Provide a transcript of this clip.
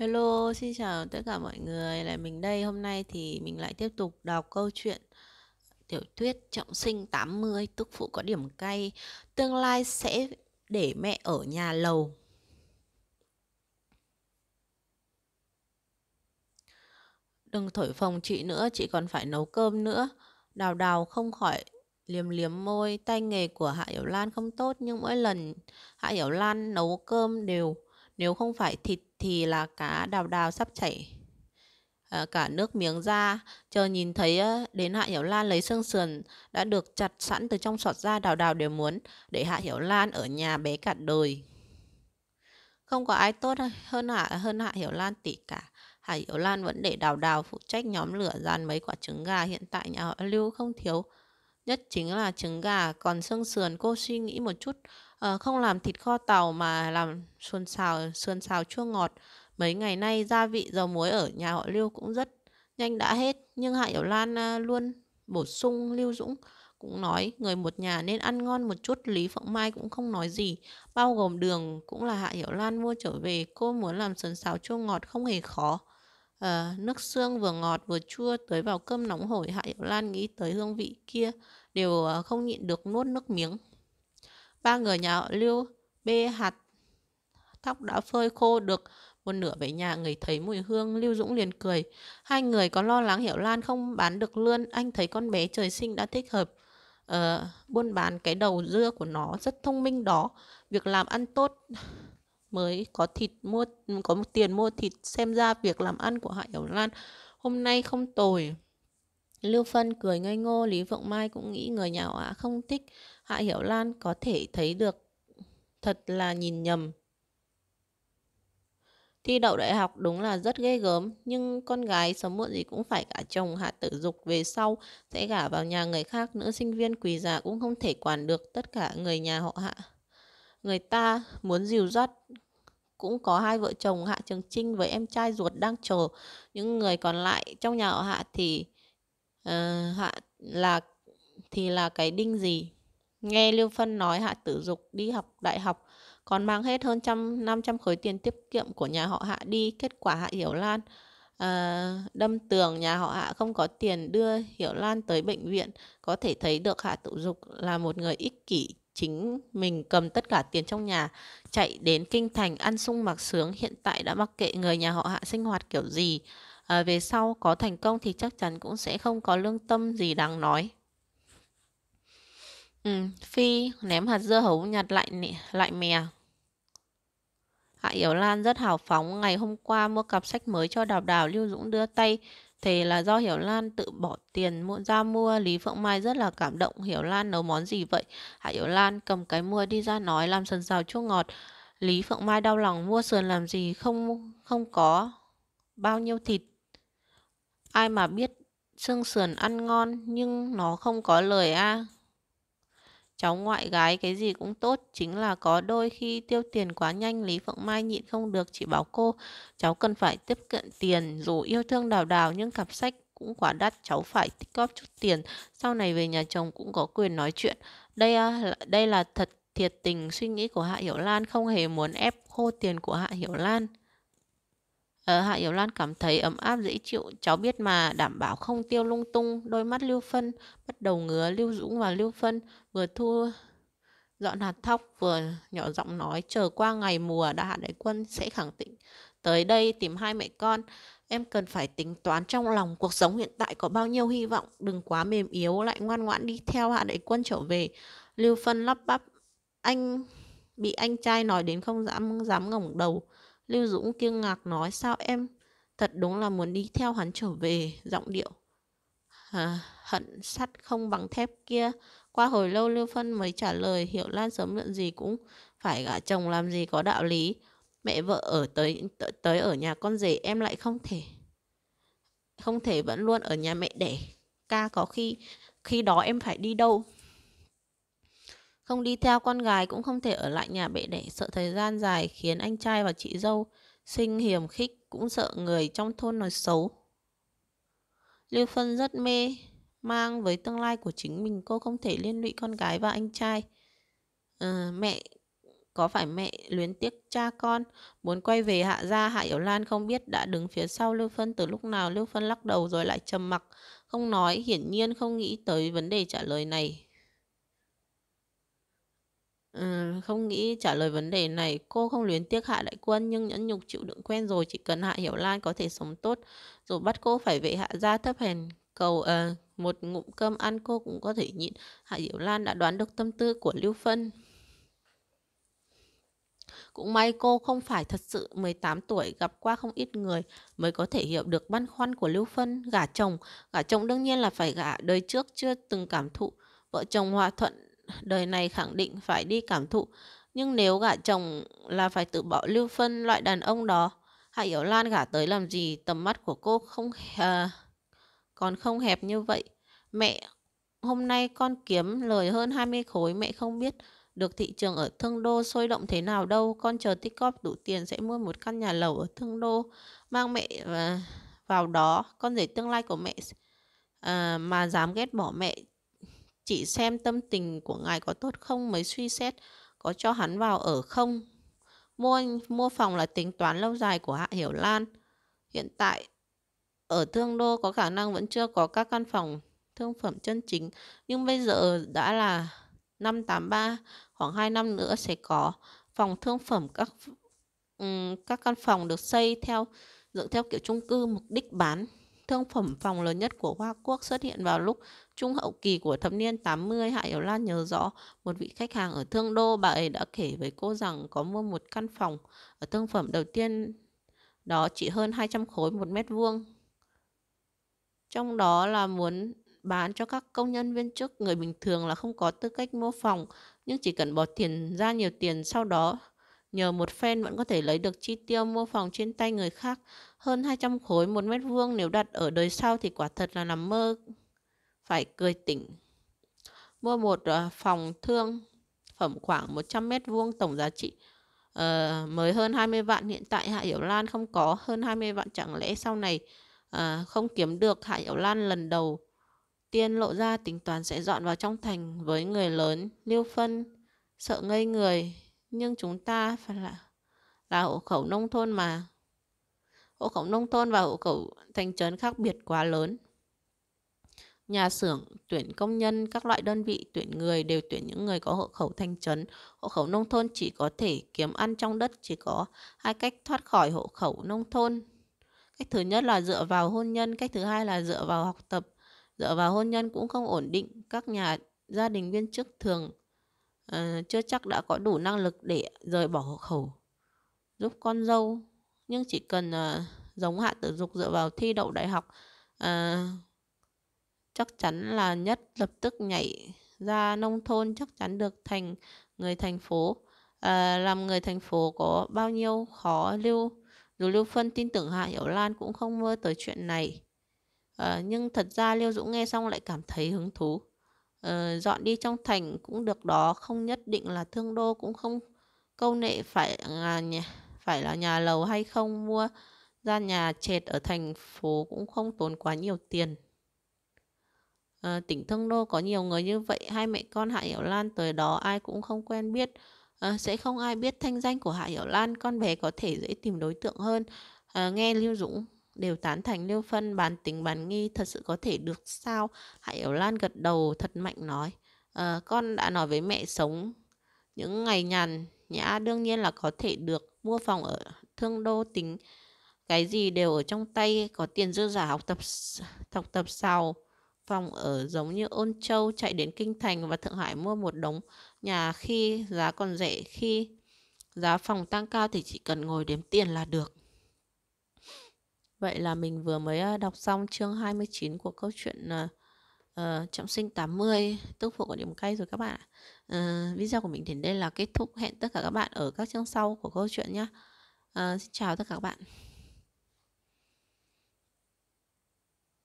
Hello, xin chào tất cả mọi người, lại mình đây. Hôm nay thì mình lại tiếp tục đọc câu chuyện tiểu thuyết Trọng sinh 80, tức phụ có điểm cay, tương lai sẽ để mẹ ở nhà lầu. Đừng thổi phồng chị nữa, chị còn phải nấu cơm nữa. Đào đào không khỏi liếm liếm môi, tay nghề của Hạ Hiểu Lan không tốt nhưng mỗi lần Hạ Hiểu Lan nấu cơm đều nếu không phải thịt thì là cá đào đào sắp chảy ờ, cả nước miếng ra chờ nhìn thấy đến hạ hiểu lan lấy xương sườn đã được chặt sẵn từ trong sọt ra đào đào đều muốn để hạ hiểu lan ở nhà bé cả đời không có ai tốt hơn hạ hơn hạ hiểu lan tỷ cả hạ hiểu lan vẫn để đào đào phụ trách nhóm lửa dàn mấy quả trứng gà hiện tại nhà họ lưu không thiếu nhất chính là trứng gà còn xương sườn cô suy nghĩ một chút Ờ, không làm thịt kho tàu mà làm sườn xào sườn xào chua ngọt. Mấy ngày nay gia vị dầu muối ở nhà họ Lưu cũng rất nhanh đã hết, nhưng Hạ Hiểu Lan ờ, luôn bổ sung Lưu Dũng cũng nói người một nhà nên ăn ngon một chút Lý Phượng Mai cũng không nói gì bao gồm đường cũng là Hạ Hiểu Lan mua trở về cô muốn làm sườn xào chua ngọt không hề khó à, nước xương vừa ngọt vừa chua tới vào cơm nóng hổi Hạ Hiểu Lan nghĩ tới hương vị kia đều không nhịn được nuốt nước miếng Ba người nhà Lưu bê hạt tóc đã phơi khô được một nửa về nhà người thấy mùi hương lưu dũng liền cười hai người có lo lắng hiệu lan không bán được lươn anh thấy con bé trời sinh đã thích hợp uh, buôn bán cái đầu dưa của nó rất thông minh đó việc làm ăn tốt mới có thịt mua có tiền mua thịt xem ra việc làm ăn của hạ hiểu lan hôm nay không tồi Lưu Phân cười ngây ngô, Lý Vượng Mai cũng nghĩ người nhà họ không thích Hạ Hiểu Lan có thể thấy được thật là nhìn nhầm. Thi đậu đại học đúng là rất ghê gớm, nhưng con gái sớm muộn gì cũng phải cả chồng hạ tử dục về sau, sẽ gả vào nhà người khác, nữ sinh viên quỳ già cũng không thể quản được tất cả người nhà họ hạ. Người ta muốn dìu dắt cũng có hai vợ chồng Hạ Trường Trinh với em trai ruột đang chờ, những người còn lại trong nhà họ Hạ thì à, hạ là thì là cái đinh gì nghe lưu phân nói hạ tử dục đi học đại học còn mang hết hơn trăm năm trăm khối tiền tiết kiệm của nhà họ hạ đi kết quả hạ hiểu lan à, đâm tường nhà họ hạ không có tiền đưa hiểu lan tới bệnh viện có thể thấy được hạ tử dục là một người ích kỷ chính mình cầm tất cả tiền trong nhà chạy đến kinh thành ăn sung mặc sướng hiện tại đã mặc kệ người nhà họ hạ sinh hoạt kiểu gì à, về sau có thành công thì chắc chắn cũng sẽ không có lương tâm gì đáng nói ừ, phi ném hạt dưa hấu nhặt lại lại mè hạ yếu lan rất hào phóng ngày hôm qua mua cặp sách mới cho đào đào lưu dũng đưa tay thì là do Hiểu Lan tự bỏ tiền muộn ra mua, Lý Phượng Mai rất là cảm động, Hiểu Lan nấu món gì vậy? Hạ Hiểu Lan cầm cái mua đi ra nói làm sườn xào chua ngọt. Lý Phượng Mai đau lòng mua sườn làm gì không không có bao nhiêu thịt. Ai mà biết xương sườn ăn ngon nhưng nó không có lời a. À. Cháu ngoại gái cái gì cũng tốt, chính là có đôi khi tiêu tiền quá nhanh Lý Phượng Mai nhịn không được chỉ bảo cô, cháu cần phải tiếp cận tiền, dù yêu thương đào đào nhưng cặp sách cũng quá đắt, cháu phải tích góp chút tiền, sau này về nhà chồng cũng có quyền nói chuyện. Đây à, đây là thật thiệt tình suy nghĩ của Hạ Hiểu Lan không hề muốn ép khô tiền của Hạ Hiểu Lan. Ờ, Hạ Hiểu Lan cảm thấy ấm áp dễ chịu, cháu biết mà, đảm bảo không tiêu lung tung, đôi mắt Lưu Phân bắt đầu ngứa, Lưu Dũng và Lưu Phân vừa thu dọn hạt thóc vừa nhỏ giọng nói chờ qua ngày mùa đã hạ đại quân sẽ khẳng định tới đây tìm hai mẹ con em cần phải tính toán trong lòng cuộc sống hiện tại có bao nhiêu hy vọng đừng quá mềm yếu lại ngoan ngoãn đi theo hạ đại quân trở về lưu phân lắp bắp anh bị anh trai nói đến không dám dám ngẩng đầu Lưu Dũng kiêng ngạc nói sao em thật đúng là muốn đi theo hắn trở về, giọng điệu. À, hận sắt không bằng thép kia. Qua hồi lâu Lưu Phân mới trả lời Hiểu Lan sớm lượn gì cũng phải gả chồng làm gì có đạo lý. Mẹ vợ ở tới tới ở nhà con rể em lại không thể. Không thể vẫn luôn ở nhà mẹ đẻ. Ca có khi khi đó em phải đi đâu không đi theo con gái cũng không thể ở lại nhà bệ đẻ sợ thời gian dài khiến anh trai và chị dâu sinh hiểm khích cũng sợ người trong thôn nói xấu. Lưu Phân rất mê mang với tương lai của chính mình cô không thể liên lụy con gái và anh trai. À, mẹ có phải mẹ luyến tiếc cha con muốn quay về hạ gia hạ hiểu lan không biết đã đứng phía sau lưu phân từ lúc nào lưu phân lắc đầu rồi lại trầm mặc không nói hiển nhiên không nghĩ tới vấn đề trả lời này Ừ, không nghĩ trả lời vấn đề này, cô không luyến tiếc Hạ Đại Quân nhưng nhẫn nhục chịu đựng quen rồi, chỉ cần Hạ Hiểu Lan có thể sống tốt, rồi bắt cô phải vệ Hạ gia thấp hèn, cầu ờ, một ngụm cơm ăn cô cũng có thể nhịn. Hạ Hiểu Lan đã đoán được tâm tư của Lưu Phân. Cũng may cô không phải thật sự 18 tuổi gặp qua không ít người mới có thể hiểu được băn khoăn của Lưu Phân gả chồng. Gả chồng đương nhiên là phải gả đời trước chưa từng cảm thụ. Vợ chồng hòa thuận đời này khẳng định phải đi cảm thụ. Nhưng nếu gả chồng là phải tự bỏ lưu phân loại đàn ông đó, Hạ Hiểu Lan gả tới làm gì, tầm mắt của cô không à, còn không hẹp như vậy. Mẹ, hôm nay con kiếm lời hơn 20 khối, mẹ không biết được thị trường ở Thương Đô sôi động thế nào đâu. Con chờ tích góp đủ tiền sẽ mua một căn nhà lầu ở Thương Đô, mang mẹ à, vào đó, con rể tương lai của mẹ à, mà dám ghét bỏ mẹ chỉ xem tâm tình của ngài có tốt không mới suy xét có cho hắn vào ở không. Mua, mua phòng là tính toán lâu dài của Hạ Hiểu Lan. Hiện tại, ở Thương Đô có khả năng vẫn chưa có các căn phòng thương phẩm chân chính, nhưng bây giờ đã là năm 583, khoảng 2 năm nữa sẽ có phòng thương phẩm các um, các căn phòng được xây theo dựng theo kiểu chung cư mục đích bán Thương phẩm phòng lớn nhất của Hoa Quốc xuất hiện vào lúc trung hậu kỳ của thập niên 80. Hạ Hiểu Lan nhớ rõ một vị khách hàng ở Thương Đô, bà ấy đã kể với cô rằng có mua một căn phòng ở thương phẩm đầu tiên đó chỉ hơn 200 khối một mét vuông. Trong đó là muốn bán cho các công nhân viên chức người bình thường là không có tư cách mua phòng nhưng chỉ cần bỏ tiền ra nhiều tiền sau đó nhờ một phen vẫn có thể lấy được chi tiêu mua phòng trên tay người khác hơn 200 khối một mét vuông nếu đặt ở đời sau thì quả thật là nằm mơ. Phải cười tỉnh. Mua một ờ, phòng thương phẩm khoảng 100 mét vuông tổng giá trị uh, mới hơn 20 vạn. Hiện tại Hạ Hiểu Lan không có hơn 20 vạn. Chẳng lẽ sau này uh, không kiếm được Hạ Hiểu Lan lần đầu tiên lộ ra tính toán sẽ dọn vào trong thành với người lớn. lưu Phân sợ ngây người. Nhưng chúng ta phải là, là hộ khẩu nông thôn mà hộ khẩu nông thôn và hộ khẩu thành trấn khác biệt quá lớn. Nhà xưởng tuyển công nhân, các loại đơn vị tuyển người đều tuyển những người có hộ khẩu thành trấn. Hộ khẩu nông thôn chỉ có thể kiếm ăn trong đất, chỉ có hai cách thoát khỏi hộ khẩu nông thôn. Cách thứ nhất là dựa vào hôn nhân, cách thứ hai là dựa vào học tập. Dựa vào hôn nhân cũng không ổn định, các nhà gia đình viên chức thường uh, chưa chắc đã có đủ năng lực để rời bỏ hộ khẩu giúp con dâu nhưng chỉ cần uh, giống Hạ Tử Dục dựa vào thi đậu đại học uh, chắc chắn là nhất lập tức nhảy ra nông thôn chắc chắn được thành người thành phố à, làm người thành phố có bao nhiêu khó lưu dù lưu phân tin tưởng hạ hiểu lan cũng không mơ tới chuyện này à, nhưng thật ra lưu dũng nghe xong lại cảm thấy hứng thú à, dọn đi trong thành cũng được đó không nhất định là thương đô cũng không câu nệ phải à, nhà, phải là nhà lầu hay không mua ra nhà trệt ở thành phố cũng không tốn quá nhiều tiền. À, tỉnh Thương Đô có nhiều người như vậy, hai mẹ con Hạ Hiểu Lan tới đó ai cũng không quen biết. À, sẽ không ai biết thanh danh của Hạ Hiểu Lan, con bé có thể dễ tìm đối tượng hơn. À, nghe Lưu Dũng đều tán thành Lưu Phân bàn tính bàn nghi thật sự có thể được sao. Hạ Hiểu Lan gật đầu thật mạnh nói. À, con đã nói với mẹ sống những ngày nhàn nhã đương nhiên là có thể được mua phòng ở thương đô tính cái gì đều ở trong tay có tiền dư giả học tập học tập sao phòng ở giống như ôn châu chạy đến kinh thành và thượng hải mua một đống nhà khi giá còn rẻ khi giá phòng tăng cao thì chỉ cần ngồi đếm tiền là được vậy là mình vừa mới ờ, đọc xong chương 29 của câu chuyện ờ, uh, trọng sinh 80 tức phụ của điểm cay rồi các bạn ạ. Uh, video của mình đến đây là kết thúc. Hẹn tất cả các bạn ở các chương sau của câu chuyện nhé. Uh, ờ, xin chào tất cả các bạn.